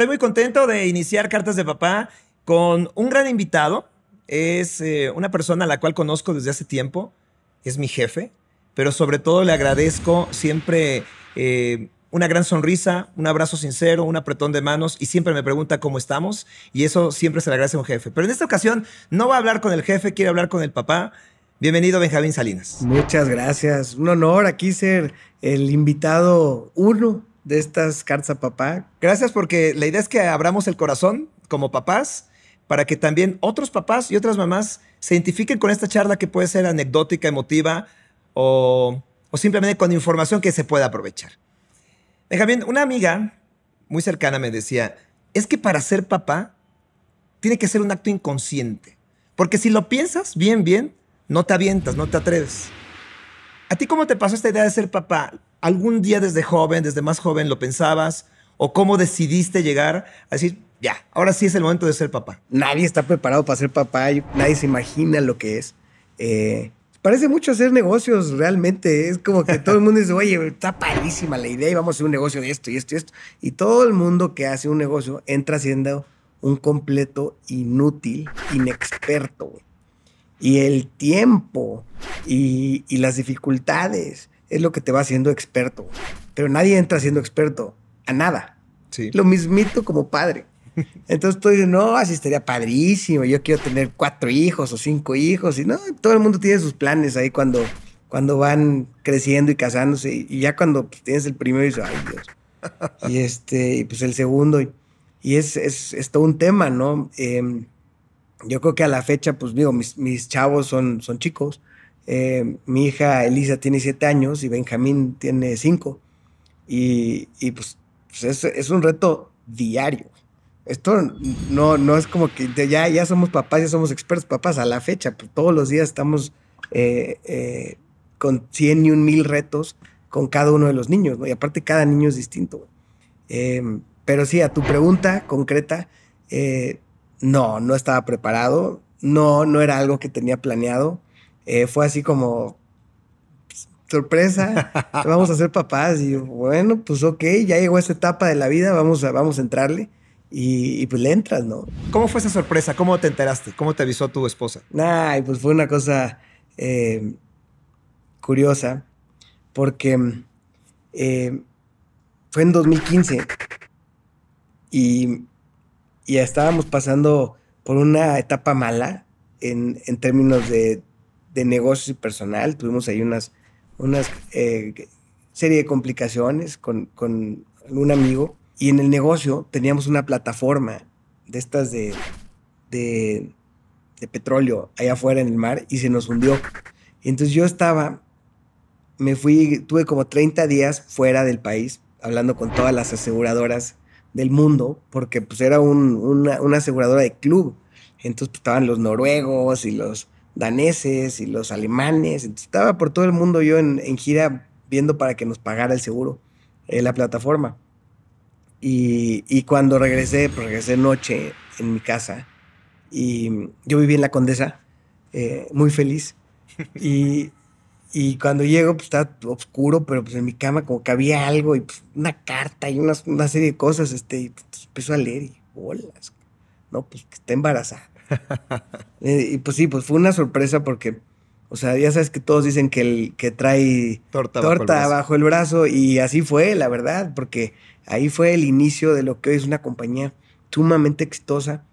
Estoy muy contento de iniciar Cartas de Papá con un gran invitado. Es eh, una persona a la cual conozco desde hace tiempo. Es mi jefe, pero sobre todo le agradezco siempre eh, una gran sonrisa, un abrazo sincero, un apretón de manos y siempre me pregunta cómo estamos y eso siempre se le agradece a un jefe. Pero en esta ocasión no va a hablar con el jefe, quiere hablar con el papá. Bienvenido Benjamín Salinas. Muchas gracias. Un honor aquí ser el invitado uno de estas cartas a papá. Gracias porque la idea es que abramos el corazón como papás para que también otros papás y otras mamás se identifiquen con esta charla que puede ser anecdótica, emotiva o, o simplemente con información que se pueda aprovechar. Benjamín, una amiga muy cercana me decía, es que para ser papá tiene que ser un acto inconsciente, porque si lo piensas bien, bien, no te avientas, no te atreves. ¿A ti cómo te pasó esta idea de ser papá? ¿Algún día desde joven, desde más joven, lo pensabas? ¿O cómo decidiste llegar a decir, ya, ahora sí es el momento de ser papá? Nadie está preparado para ser papá, nadie se imagina lo que es. Eh, parece mucho hacer negocios realmente. Es como que todo el mundo dice, oye, está palísima la idea y vamos a hacer un negocio de esto y esto y esto. Y todo el mundo que hace un negocio entra siendo un completo inútil, inexperto. Y el tiempo y las dificultades es lo que te va haciendo experto. Pero nadie entra siendo experto a nada. Sí. Lo mismito como padre. Entonces tú dices, no, así estaría padrísimo. Yo quiero tener cuatro hijos o cinco hijos. Y no, todo el mundo tiene sus planes ahí cuando, cuando van creciendo y casándose. Y ya cuando pues, tienes el primero, dices, ay Dios. Y este, pues el segundo. Y, es, es, todo un tema, ¿no? Em, yo creo que a la fecha, pues digo, mis, chavos son, son chicos. Eh, mi hija Elisa tiene siete años y Benjamín tiene cinco. Y, pues, pues es, un reto diario. Esto no, no es como que ya, ya somos papás, ya somos expertos papás a la fecha. Pues, todos los días estamos eh, eh, con 100 y un mil retos con cada uno de los niños, Y aparte cada niño es distinto. Em, pero sí, a tu pregunta concreta, no, no estaba preparado, no, no era algo que tenía planeado eh, fue así como sorpresa, vamos a ser papás y bueno, pues ok, ya llegó esa etapa de la vida, vamos a, vamos a entrarle. Y, pues le entras, ¿no? ¿Cómo fue esa sorpresa? ¿Cómo te enteraste? ¿Cómo te avisó tu esposa? Ay, pues fue una cosa eh, curiosa, porque eh, fue en 2015 y, y, estábamos pasando por una etapa mala en términos de de negocios y personal. Tuvimos ahí unas, unas eh, serie de complicaciones con, un amigo. Y en el negocio teníamos una plataforma de estas de, de, petróleo allá afuera en el mar y se nos hundió. entonces yo estaba, me fui, tuve como 30 días fuera del país hablando con todas las aseguradoras del mundo, porque pues era un, una, aseguradora de club. Entonces pues, estaban los noruegos y los daneses y los alemanes. Estaba por todo el mundo yo en, gira viendo para que nos pagara el seguro, eh, la plataforma. Y, cuando regresé, pues regresé noche en mi casa. Y yo viví en la Condesa, eh, muy feliz. Y, cuando llego, pues estaba oscuro, pero pues en mi cama como que había algo y pues, una carta y una, serie de cosas, este, y pues, empezó a leer y bolas. No, pues que está embarazada. Eh, y pues sí, pues fue una sorpresa porque, o sea, ya sabes que todos dicen que que trae torta, bajo, el brazo y así fue, la verdad, porque ahí fue el inicio de lo que hoy es una compañía sumamente exitosa,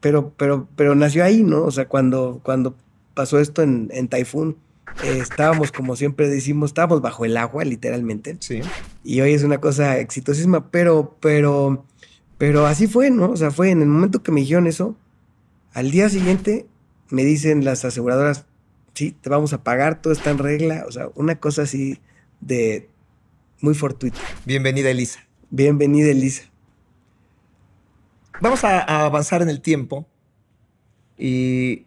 pero, pero, pero nació ahí, ¿no? O sea, cuando, cuando pasó esto en, en Typhoon. Eh, estábamos, como siempre decimos, estábamos bajo el agua, literalmente. Sí. Y hoy es una cosa exitosísima, pero, pero, pero así fue, ¿no? O sea, fue en el momento que me dijeron eso, al día siguiente me dicen las aseguradoras, sí, te vamos a pagar, todo está en regla. O sea, una cosa así de muy fortuita. Bienvenida, Elisa. Bienvenida, Elisa. Vamos a, a avanzar en el tiempo. Y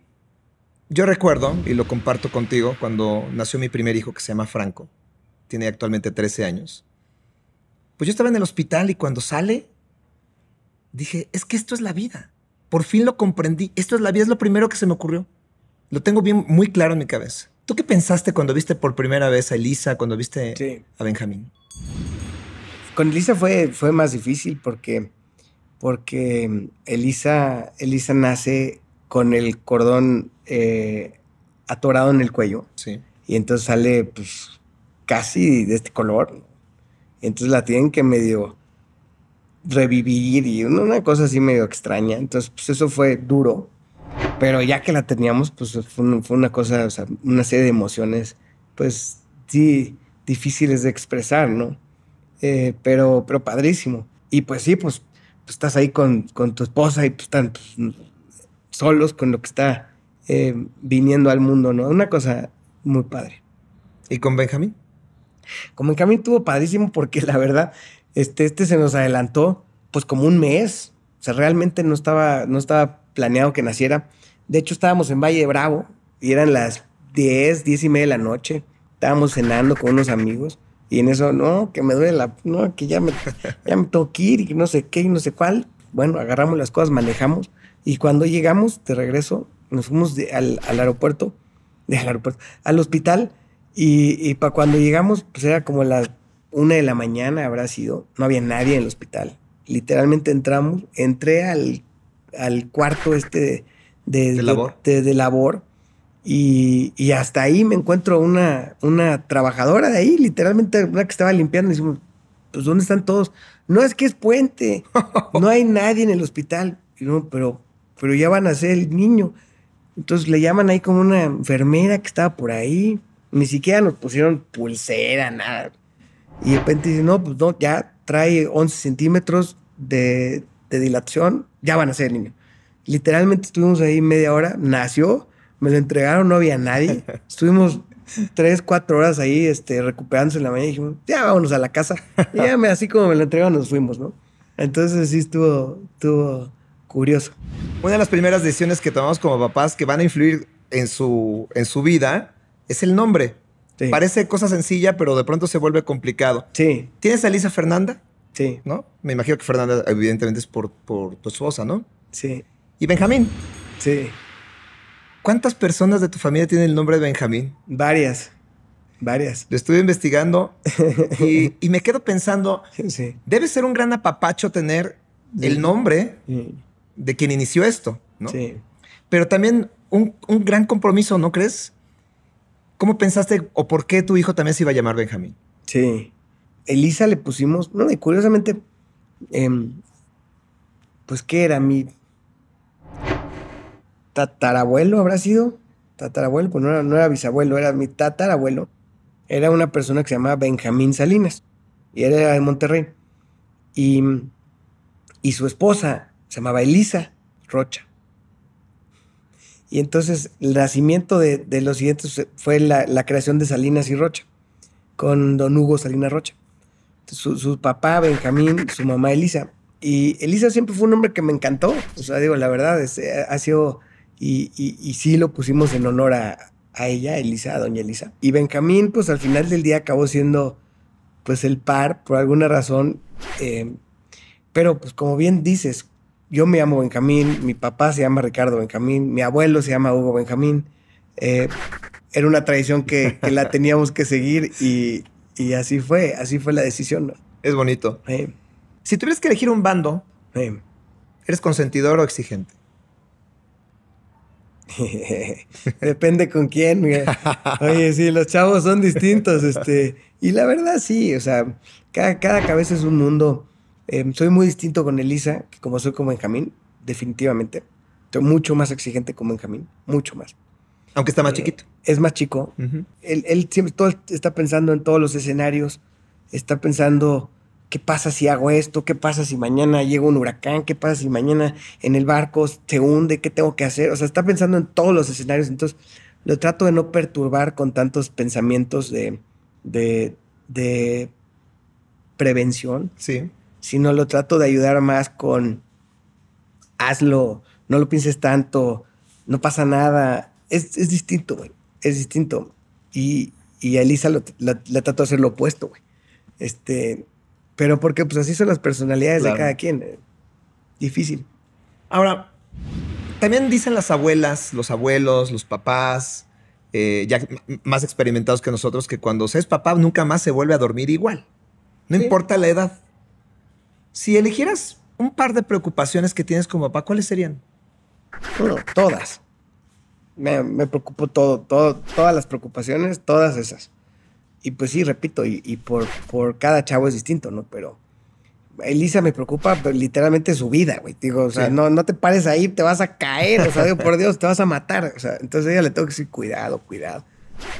yo recuerdo, y lo comparto contigo, cuando nació mi primer hijo que se llama Franco, tiene actualmente 13 años. Pues yo estaba en el hospital y cuando sale, dije, es que esto es la vida. Por fin lo comprendí. Esto es la vida, es lo primero que se me ocurrió. Lo tengo bien, muy claro en mi cabeza. ¿Tú qué pensaste cuando viste por primera vez a Elisa, cuando viste a Benjamín? Con Elisa fue, fue más difícil porque, porque Elisa, Elisa nace con el cordón eh, atorado en el cuello. Sí. Y entonces sale pues, casi de este color. entonces la tienen que medio revivir y una cosa así medio extraña. Entonces, pues eso fue duro. Pero ya que la teníamos, pues fue, una cosa, o sea, una serie de emociones, pues sí, difíciles de expresar, ¿no? Eh, pero, pero padrísimo. Y pues sí, pues, pues estás ahí con, tu esposa y pues están pues, solos con lo que está eh, viniendo al mundo, ¿no? Una cosa muy padre. ¿Y con Benjamín? Con Benjamín tuvo padrísimo porque la verdad este, este, se nos adelantó pues como un mes. O sea, realmente no estaba, no estaba planeado que naciera. De hecho, estábamos en Valle Bravo y eran las 10, 10 y media de la noche. Estábamos cenando con unos amigos y en eso, no, que me duele la, no, que ya me, ya tengo ir y no sé qué y no sé cuál. Bueno, agarramos las cosas, manejamos y cuando llegamos de regreso, nos fuimos al, aeropuerto, de, al aeropuerto, al hospital y, y para cuando llegamos, pues era como las una de la mañana habrá sido, no había nadie en el hospital. Literalmente entramos, entré al, cuarto este de, labor. de, labor y, hasta ahí me encuentro una, una trabajadora de ahí, literalmente una que estaba limpiando. Y decimos, pues ¿dónde están todos? No es que es puente, no hay nadie en el hospital. pero, pero ya van a ser el niño. Entonces le llaman ahí como una enfermera que estaba por ahí. Ni siquiera nos pusieron pulsera, nada. Y de repente dice, no, pues no, ya trae 11 centímetros de, de dilatación, ya van a ser niño. Literalmente estuvimos ahí media hora, nació, me lo entregaron, no había nadie. Estuvimos tres, cuatro horas ahí este, recuperándose en la mañana y dijimos, ya vámonos a la casa. Y me, así como me lo entregaron, nos fuimos, ¿no? Entonces sí estuvo, curioso. Una de las primeras decisiones que tomamos como papás que van a influir en su, en su vida es el nombre. Parece cosa sencilla, pero de pronto se vuelve complicado. Sí. ¿Tienes a Elisa Fernanda? Sí. ¿No? Me imagino que Fernanda, evidentemente, es por, por tu esposa, ¿no? Sí. ¿Y Benjamín? Sí. ¿Cuántas personas de tu familia tienen el nombre de Benjamín? Varias. Varias. Lo estuve investigando y, me quedo pensando, debe ser un gran apapacho tener el nombre de quien inició esto, ¿no? Sí. Pero también un, gran compromiso, ¿no crees? ¿Cómo pensaste o por qué tu hijo también se iba a llamar Benjamín? Sí. Elisa le pusimos, no, y curiosamente, em, pues ¿qué era? Mi tatarabuelo habrá sido, tatarabuelo, pues no era, bisabuelo, era mi tatarabuelo. Era una persona que se llamaba Benjamín Salinas y era de Monterrey. Y, y su esposa se llamaba Elisa Rocha. Y entonces el nacimiento de, los siguientes fue la, creación de Salinas y Rocha, con don Hugo Salinas Rocha. su, papá Benjamín, su mamá Elisa. Y Elisa siempre fue un hombre que me encantó. O sea, digo, la verdad, eh, ha sido, y, y, sí lo pusimos en honor a, a ella, Elisa, a doña Elisa. Y Benjamín, pues al final del día acabó siendo, pues el par, por alguna razón. Eh, pero, pues como bien dices, yo me llamo Benjamín, mi papá se llama Ricardo Benjamín, mi abuelo se llama Hugo Benjamín. Eh, era una tradición que, la teníamos que seguir y, así fue, así fue la decisión. Es bonito. Si tuvieras que elegir un bando, ¿eres consentidor o exigente? Depende con quién. Oye, sí, los chavos son distintos. Este, y la verdad, sí, o sea, cada, cada cabeza es un mundo. Em, soy muy distinto con Elisa, que como soy con Benjamín, definitivamente. Estoy mucho más exigente con Benjamín, mucho más. Aunque está más eh, chiquito. Es más chico. él, siempre todo, está pensando en todos los escenarios, está pensando qué pasa si hago esto, qué pasa si mañana llega un huracán, qué pasa si mañana en el barco se hunde, qué tengo que hacer. O sea, está pensando en todos los escenarios. Entonces, lo trato de no perturbar con tantos pensamientos de, de, de prevención. Sí no lo trato de ayudar más con hazlo, no lo pienses tanto, no pasa nada. Es, distinto, güey. Es distinto. Y, a Elisa la, trato de hacer lo opuesto, güey. Este, pero porque pues así son las personalidades de cada quien. Eh, difícil. Ahora, también dicen las abuelas, los abuelos, los papás, eh, ya más experimentados que nosotros, que cuando se es papá nunca más se vuelve a dormir igual. No importa la edad. Si eligieras un par de preocupaciones que tienes como papá, ¿cuáles serían? todas. Me, preocupo todo, todas las preocupaciones, todas esas. Y pues sí, repito, y, por, por cada chavo es distinto, ¿no? Pero Elisa me preocupa literalmente su vida, güey. Digo, o sea, no, te pares ahí, te vas a caer, o sea, por Dios, te vas a matar. O sea, entonces ella le tengo que decir, cuidado, cuidado.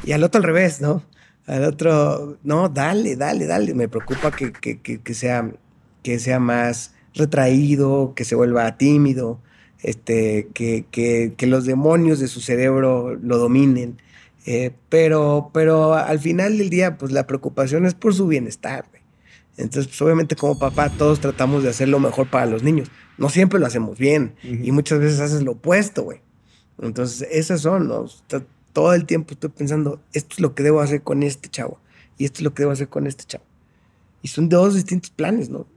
Y al otro al revés, ¿no? Al otro, no, dale, dale, dale. Me preocupa que, que, que, que sea que sea más retraído, que se vuelva tímido, este, que, que, que los demonios de su cerebro lo dominen. Eh, pero, pero al final del día, pues la preocupación es por su bienestar. Entonces, pues, obviamente como papá todos tratamos de hacer lo mejor para los niños. No siempre lo hacemos bien y muchas veces haces lo opuesto, güey. Entonces, esas son, ¿no? todo el tiempo estoy pensando, esto es lo que debo hacer con este chavo y esto es lo que debo hacer con este chavo. Y son dos distintos planes, ¿no?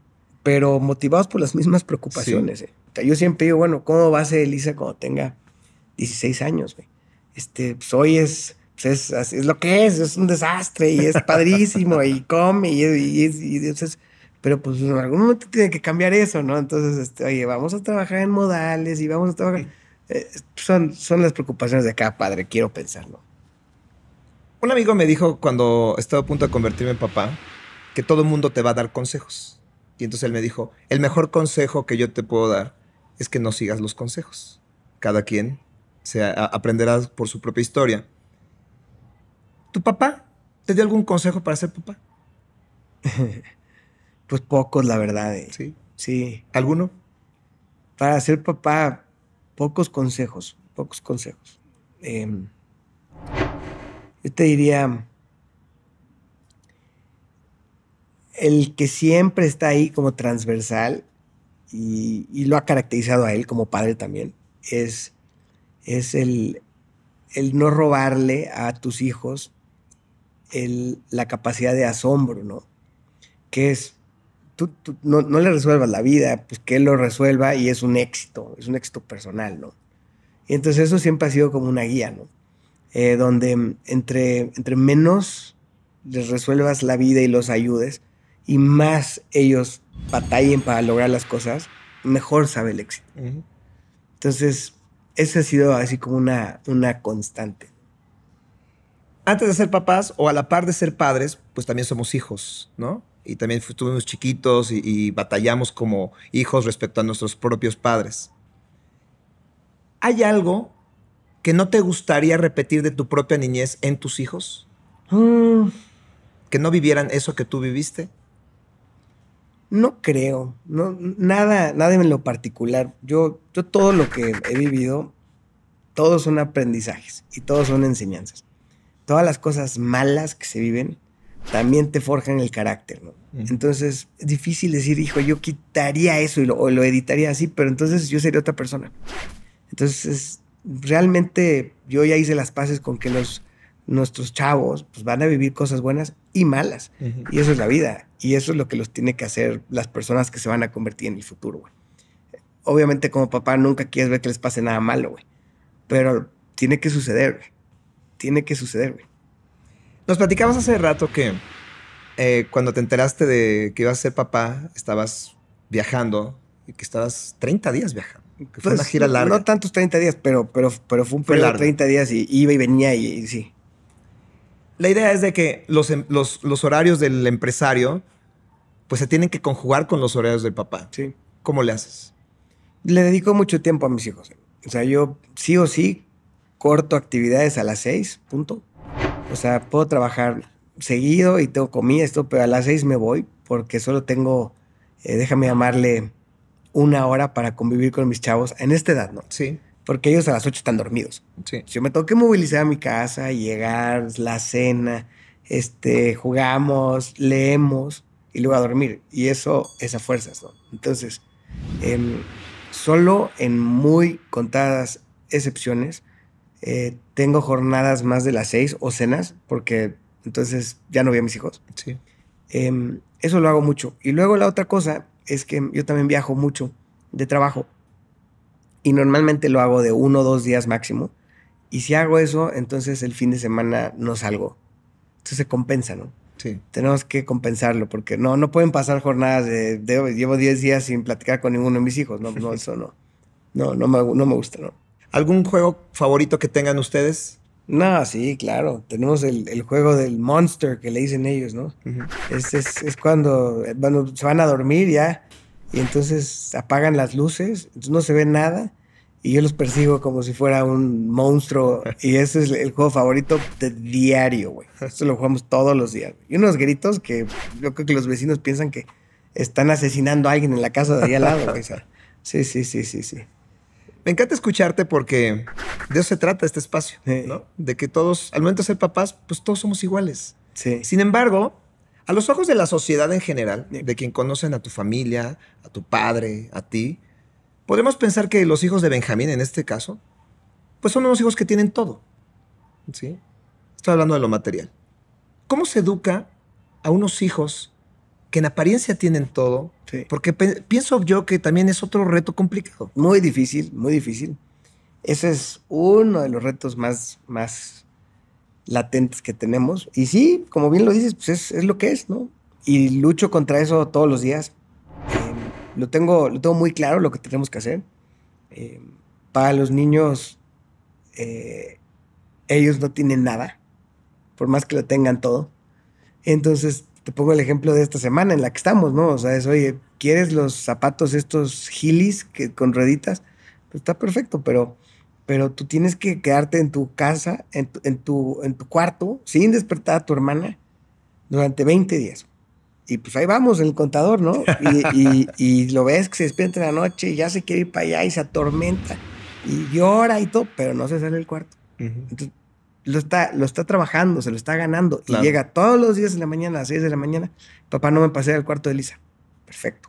pero motivados por las mismas preocupaciones. Eh. Yo siempre digo, bueno, ¿cómo va a ser Elisa cuando tenga 16 años? Este, pues, hoy es, pues, es, lo que es, es un desastre y es padrísimo y come y, y, es, pero pues en algún momento tiene que cambiar eso, ¿no? Entonces, este, oye, vamos a trabajar en modales y vamos a trabajar... Eh, son, son las preocupaciones de cada padre, quiero pensarlo. Un amigo me dijo cuando estaba a punto de convertirme en papá que todo el mundo te va a dar consejos. Y entonces él me dijo, el mejor consejo que yo te puedo dar es que no sigas los consejos. Cada quien se aprenderá por su propia historia. ¿Tu papá te dio algún consejo para ser papá? pues pocos, la verdad. Eh. Sí. Sí. ¿Alguno? Para ser papá, pocos consejos, pocos consejos. Em, yo te diría, el que siempre está ahí como transversal y, lo ha caracterizado a él como padre también, es, es el, no robarle a tus hijos la capacidad de asombro, ¿no? Que es, tú, no, le resuelvas la vida, pues que él lo resuelva y es un éxito, es un éxito personal, ¿no? Y entonces eso siempre ha sido como una guía, ¿no? Eh, donde entre, entre menos les resuelvas la vida y los ayudes, y más ellos batallen para lograr las cosas, mejor sabe el éxito. Entonces, eso ha sido así como una, una constante. Antes de ser papás o a la par de ser padres, pues también somos hijos, ¿no? Y también estuvimos chiquitos y, batallamos como hijos respecto a nuestros propios padres. ¿Hay algo que no te gustaría repetir de tu propia niñez en tus hijos? Mm. Que no vivieran eso que tú viviste. No creo, no, nada, nada en lo particular. Yo, todo lo que he vivido, todos son aprendizajes y todos son enseñanzas. Todas las cosas malas que se viven también te forjan el carácter, Entonces es difícil decir, hijo, yo quitaría eso o lo editaría así, pero entonces yo sería otra persona. Entonces, realmente yo ya hice las paces con que los nuestros chavos pues, van a vivir cosas buenas y malas. Y eso es la vida. Y eso es lo que los tiene que hacer las personas que se van a convertir en el futuro, Obviamente como papá nunca quieres ver que les pase nada malo, güey. Pero tiene que suceder, Tiene que suceder, güey. Nos platicamos hace rato que eh, cuando te enteraste de que ibas a ser papá, estabas viajando y que estabas 30 días viajando. fue una pues, gira larga. No, tantos 30 días, pero, pero, pero fue un periodo 30 días y iba y venía y sí la idea es de que em, los, los, horarios del empresario, pues se tienen que conjugar con los horarios del papá. Sí. ¿Cómo le haces? Le dedico mucho tiempo a mis hijos. O sea, yo sí o sí corto actividades a las seis, punto. O sea, puedo trabajar seguido y tengo comida, esto, pero a las seis me voy porque solo tengo, eh, déjame llamarle, una hora para convivir con mis chavos en esta edad, ¿no? Sí. Porque ellos a las 8 están dormidos. Sí. Yo me tengo que movilizar a mi casa, llegar, la cena, este, jugamos, leemos y luego a dormir. Y eso es a fuerzas, Entonces, em, solo en muy contadas excepciones eh, tengo jornadas más de las 6 o cenas, porque entonces ya no veo a mis hijos. Em, eso lo hago mucho. Y luego la otra cosa es que yo también viajo mucho de trabajo y normalmente lo hago de uno o dos días máximo. Y si hago eso, entonces el fin de semana no salgo. Entonces se compensa, ¿no? Sí. Tenemos que compensarlo porque no, no pueden pasar jornadas de, llevo 10 días sin platicar con ninguno de mis hijos. No, no eso no. No, no me, no me gusta, ¿no? ¿Algún juego favorito que tengan ustedes? No, sí, claro. Tenemos el, el, juego del monster que le dicen ellos, ¿no? es, es, cuando eh, se van a dormir ya y entonces apagan las luces, entonces no se ve nada y yo los persigo como si fuera un monstruo y ese es el juego favorito de diario, güey. Esto lo jugamos todos los días. Y unos gritos que yo creo que los vecinos piensan que están asesinando a alguien en la casa de ahí al lado, güey. sí, sí, sí, sí, sí. Me encanta escucharte porque de eso se trata este espacio, ¿no? De que todos, al momento de ser papás, pues todos somos iguales. Sí. Sin embargo, a los ojos de la sociedad en general, de quien conocen a tu familia, a tu padre, a ti, podemos pensar que los hijos de Benjamín, en este caso, pues son unos hijos que tienen todo. ¿sí? Estoy hablando de lo material. ¿Cómo se educa a unos hijos que en apariencia tienen todo? Porque pienso yo que también es otro reto complicado. Muy difícil, muy difícil. Ese es uno de los retos más, más latentes que tenemos. Y sí, como bien lo dices, pues es, lo que es, ¿no? Y lucho contra eso todos los días. Em, lo, tengo, lo muy claro lo que tenemos que hacer. Em, para los niños, eh, ellos no tienen nada, por más que lo tengan todo. Entonces, te pongo el ejemplo de esta semana en la que estamos, ¿no? O sea, es, oye, ¿quieres los zapatos estos gilis que, con rueditas? Pues está perfecto, pero pero tú tienes que quedarte en tu casa, en tu, en tu, cuarto, sin despertar a tu hermana durante 20 días. Y pues ahí vamos, en el contador, ¿no? Y, lo ves que se despierta en la noche y ya se quiere ir para allá y se atormenta y llora y todo, pero no se sale del cuarto. Entonces, lo está, lo está trabajando, se lo está ganando. Y llega todos los días en la mañana, a las 6 de la mañana. Papá, no me pasé al cuarto de Lisa. Perfecto.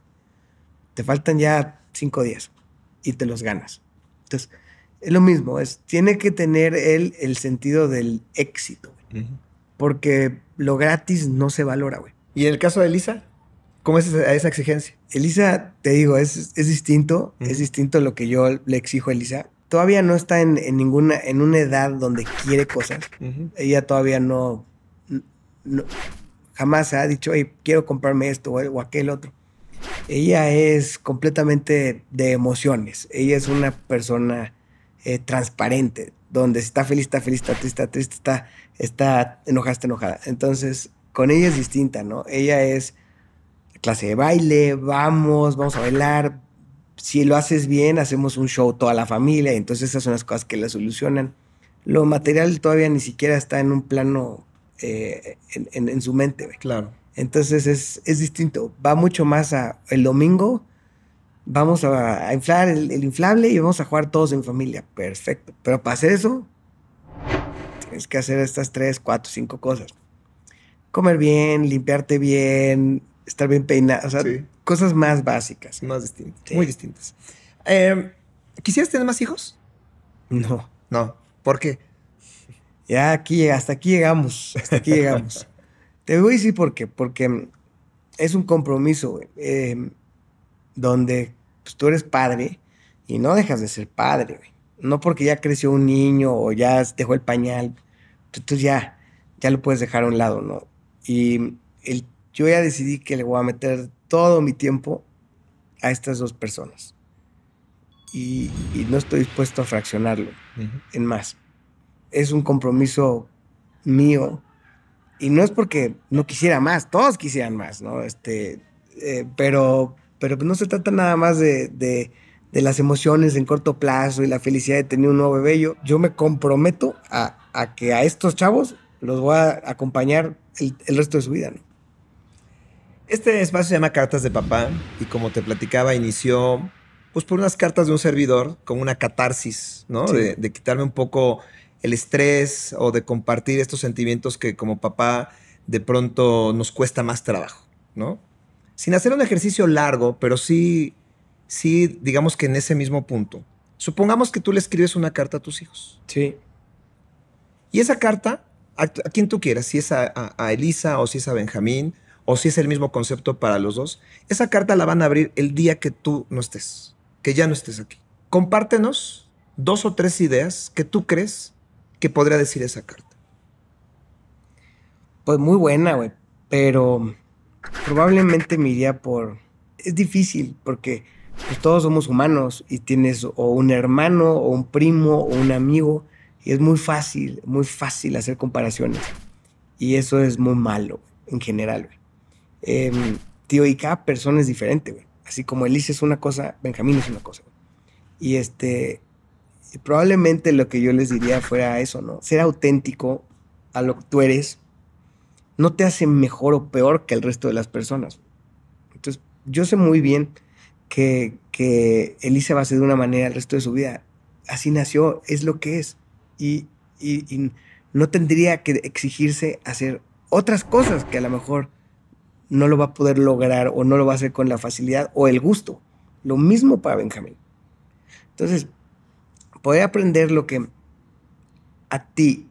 Te faltan ya cinco días y te los ganas. Entonces, es lo mismo, es, tiene que tener él el sentido del éxito, porque lo gratis no se valora, güey. ¿Y en el caso de Elisa? ¿Cómo es esa, exigencia? Elisa, te digo, es, distinto, es distinto lo que yo le exijo a Elisa. Todavía no está en, ninguna, en una edad donde quiere cosas. Ella todavía no, jamás ha dicho, hey, quiero comprarme esto o aquel otro. Ella es completamente de emociones. Ella es una persona eh, transparente, donde si está feliz, está feliz, está triste, está triste, está, enojada, está enojada. Entonces, con ella es distinta, ¿no? Ella es clase de baile, vamos, vamos a bailar. Si lo haces bien, hacemos un show toda la familia, entonces esas son las cosas que la solucionan. Lo material todavía ni siquiera está en un plano eh, en, su mente. Claro. Entonces es, es distinto, va mucho más a el domingo, vamos a, inflar el, inflable y vamos a jugar todos en familia. Perfecto. Pero para hacer eso, tienes que hacer estas tres, cuatro, cinco cosas. Comer bien, limpiarte bien, estar bien peinado. O sea, cosas más básicas. Más distintas. Muy distintas. Eh, ¿Quisieras tener más hijos? No. No. ¿Por qué? Ya aquí, hasta aquí llegamos. Hasta aquí llegamos. Te voy a decir por qué. Porque es un compromiso, Eh, donde pues, tú eres padre y no dejas de ser padre, No porque ya creció un niño o ya dejó el pañal, tú, ya, ya lo puedes dejar a un lado, ¿no? Y yo ya decidí que le voy a meter todo mi tiempo a estas dos personas. Y, no estoy dispuesto a fraccionarlo en más. Es un compromiso mío. Y no es porque no quisiera más, todos quisieran más, ¿no? Este, eh, pero pero pues, no se trata nada más de, las emociones en corto plazo y la felicidad de tener un nuevo bebé. Yo, me comprometo a, que a estos chavos los voy a acompañar el, resto de su vida. Este espacio se llama Cartas de Papá y como te platicaba, inició pues por unas cartas de un servidor, con una catarsis, ¿no? De, de quitarme un poco el estrés o de compartir estos sentimientos que como papá de pronto nos cuesta más trabajo, ¿no? sin hacer un ejercicio largo, pero sí, sí, digamos que en ese mismo punto. Supongamos que tú le escribes una carta a tus hijos. Sí. Y esa carta, a, quien tú quieras, si es a, a Elisa o si es a Benjamín o si es el mismo concepto para los dos, esa carta la van a abrir el día que tú no estés, que ya no estés aquí. Compártenos dos o tres ideas que tú crees que podría decir esa carta. Pues muy buena, güey, pero probablemente me iría por... Es difícil porque pues, todos somos humanos y tienes o un hermano o un primo o un amigo y es muy fácil, muy fácil hacer comparaciones. Y eso es muy malo en general, em, tío, y cada persona es diferente, Así como Elise es una cosa, Benjamín es una cosa. Y este, probablemente lo que yo les diría fuera eso, ¿no? Ser auténtico a lo que tú eres no te hace mejor o peor que el resto de las personas. Entonces, yo sé muy bien que, que Elisa va a ser de una manera el resto de su vida. Así nació, es lo que es. Y, y no tendría que exigirse hacer otras cosas que a lo mejor no lo va a poder lograr o no lo va a hacer con la facilidad o el gusto. Lo mismo para Benjamín. Entonces, poder aprender lo que a ti,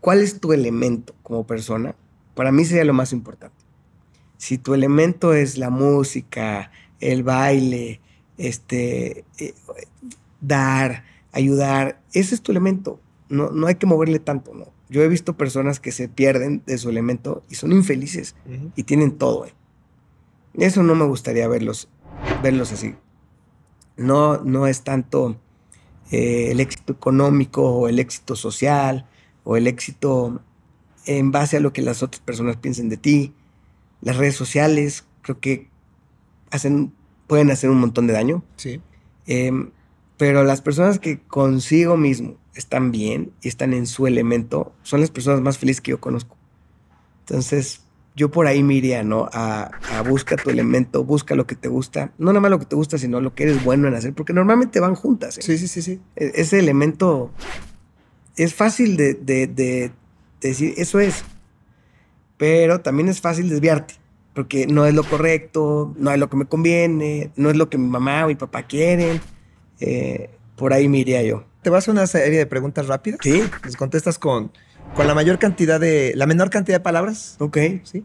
cuál es tu elemento como persona, para mí sería lo más importante. Si tu elemento es la música, el baile, este, eh, dar, ayudar, ese es tu elemento. No, no hay que moverle tanto, ¿no? Yo he visto personas que se pierden de su elemento y son infelices y tienen todo. ¿eh? Eso no me gustaría verlos, verlos así. No, no es tanto eh, el éxito económico o el éxito social o el éxito en base a lo que las otras personas piensen de ti. Las redes sociales creo que hacen, pueden hacer un montón de daño. Sí. Eh, pero las personas que consigo mismo están bien y están en su elemento son las personas más felices que yo conozco. Entonces, yo por ahí me iría, ¿no? A, a, busca tu elemento, busca lo que te gusta. No nada más lo que te gusta, sino lo que eres bueno en hacer, porque normalmente van juntas. ¿eh? Sí, sí, sí, sí. E, ese elemento es fácil de, de, de decir, eso es. Pero también es fácil desviarte, porque no es lo correcto, no es lo que me conviene, no es lo que mi mamá o mi papá quieren. Eh, por ahí me iría yo. ¿Te vas a una serie de preguntas rápidas? Sí. Les contestas con, con la mayor cantidad de, la menor cantidad de palabras. Ok. Sí.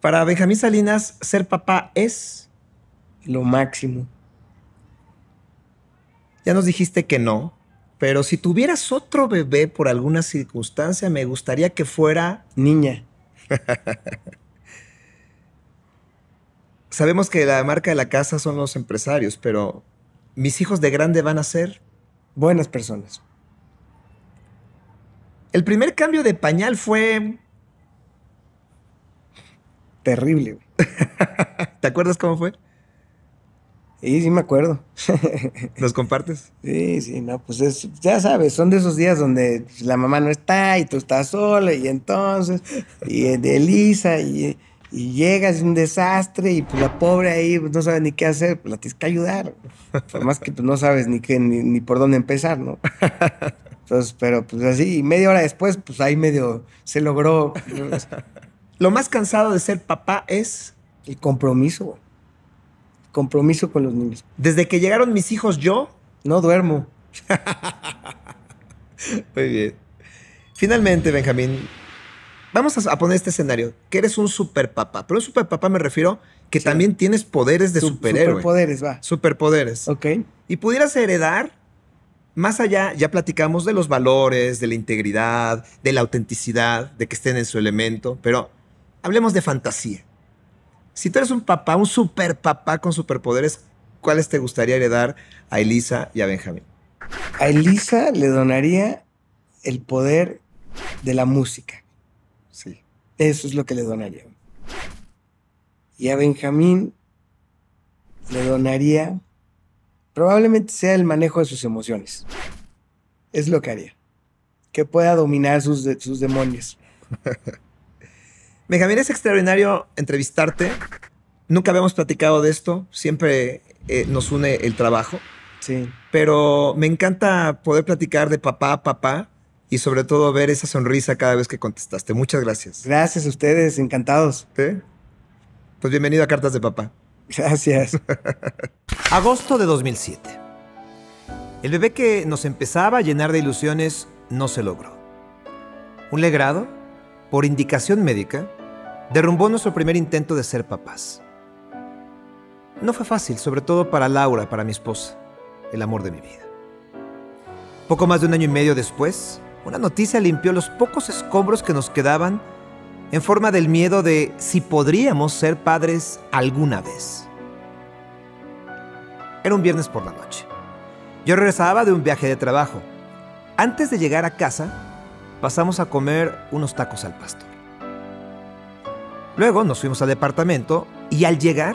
Para Benjamín Salinas, ser papá es lo máximo. Ya nos dijiste que no, pero si tuvieras otro bebé por alguna circunstancia, me gustaría que fuera niña. Sabemos que la marca de la casa son los empresarios, pero mis hijos de grande van a ser buenas personas. El primer cambio de pañal fue terrible. ¿Te acuerdas cómo fue? Sí, sí me acuerdo. ¿Los compartes? Sí, sí, no, pues es, ya sabes, son de esos días donde la mamá no está y tú estás sola y entonces, y de Elisa, y, llegas, un desastre y pues la pobre ahí pues, no sabe ni qué hacer, pues la tienes que ayudar. Además más que tú pues, no sabes ni, qué, ni, ni por dónde empezar, ¿no? Entonces, pero pues así, y media hora después, pues ahí medio se logró. Lo más cansado de ser papá es... El compromiso, compromiso con los niños. Desde que llegaron mis hijos, yo no duermo. Muy bien. Finalmente, Benjamín, vamos a, poner este escenario, que eres un superpapá. Pero un superpapá me refiero que también tienes poderes de superhéroe. Superpoderes, va. Superpoderes. Ok. Y pudieras heredar, más allá, ya platicamos de los valores, de la integridad, de la autenticidad, de que estén en su elemento, pero hablemos de fantasía. Si tú eres un papá, un super papá con superpoderes, ¿cuáles te gustaría heredar a Elisa y a Benjamín? A Elisa le donaría el poder de la música. Sí. Eso es lo que le donaría. Y a Benjamín le donaría, probablemente sea el manejo de sus emociones. Es lo que haría. Que pueda dominar sus, sus demonios. Benjamín, es extraordinario entrevistarte. Nunca habíamos platicado de esto. Siempre eh, nos une el trabajo. Sí. Pero me encanta poder platicar de papá a papá y sobre todo ver esa sonrisa cada vez que contestaste. Muchas gracias. Gracias a ustedes, encantados. Pues bienvenido a Cartas de Papá. Gracias. Agosto de 2007. El bebé que nos empezaba a llenar de ilusiones no se logró. Un legrado, por indicación médica, derrumbó nuestro primer intento de ser papás. No fue fácil, sobre todo para Laura, para mi esposa, el amor de mi vida. Poco más de un año y medio después, una noticia limpió los pocos escombros que nos quedaban en forma del miedo de si podríamos ser padres alguna vez. Era un viernes por la noche. Yo regresaba de un viaje de trabajo. Antes de llegar a casa, pasamos a comer unos tacos al pastor. Luego nos fuimos al departamento y al llegar,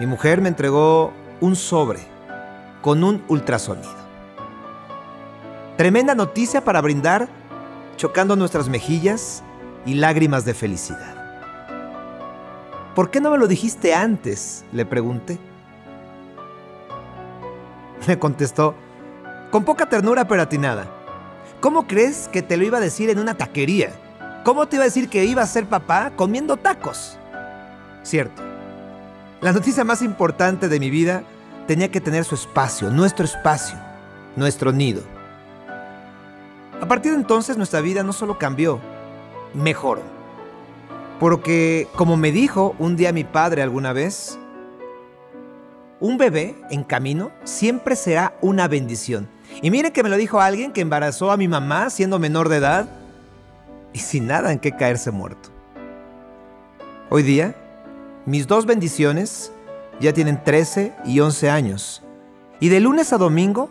mi mujer me entregó un sobre con un ultrasonido. Tremenda noticia para brindar, chocando nuestras mejillas y lágrimas de felicidad. ¿Por qué no me lo dijiste antes? le pregunté. Me contestó, con poca ternura pero atinada. ¿Cómo crees que te lo iba a decir en una taquería? ¿Cómo te iba a decir que iba a ser papá comiendo tacos? Cierto. La noticia más importante de mi vida tenía que tener su espacio, nuestro espacio, nuestro nido. A partir de entonces nuestra vida no solo cambió, mejoró. Porque, como me dijo un día mi padre alguna vez, un bebé en camino siempre será una bendición. Y miren que me lo dijo alguien que embarazó a mi mamá siendo menor de edad y sin nada en qué caerse muerto. Hoy día, mis dos bendiciones ya tienen 13 y 11 años y de lunes a domingo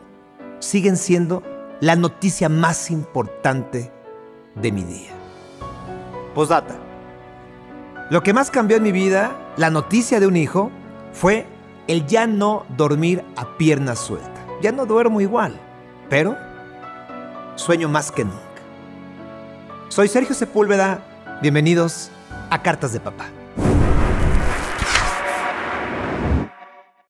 siguen siendo la noticia más importante de mi día. Postdata. Lo que más cambió en mi vida, la noticia de un hijo, fue el ya no dormir a pierna suelta. Ya no duermo igual, pero sueño más que nunca. Soy Sergio Sepúlveda, bienvenidos a Cartas de Papá.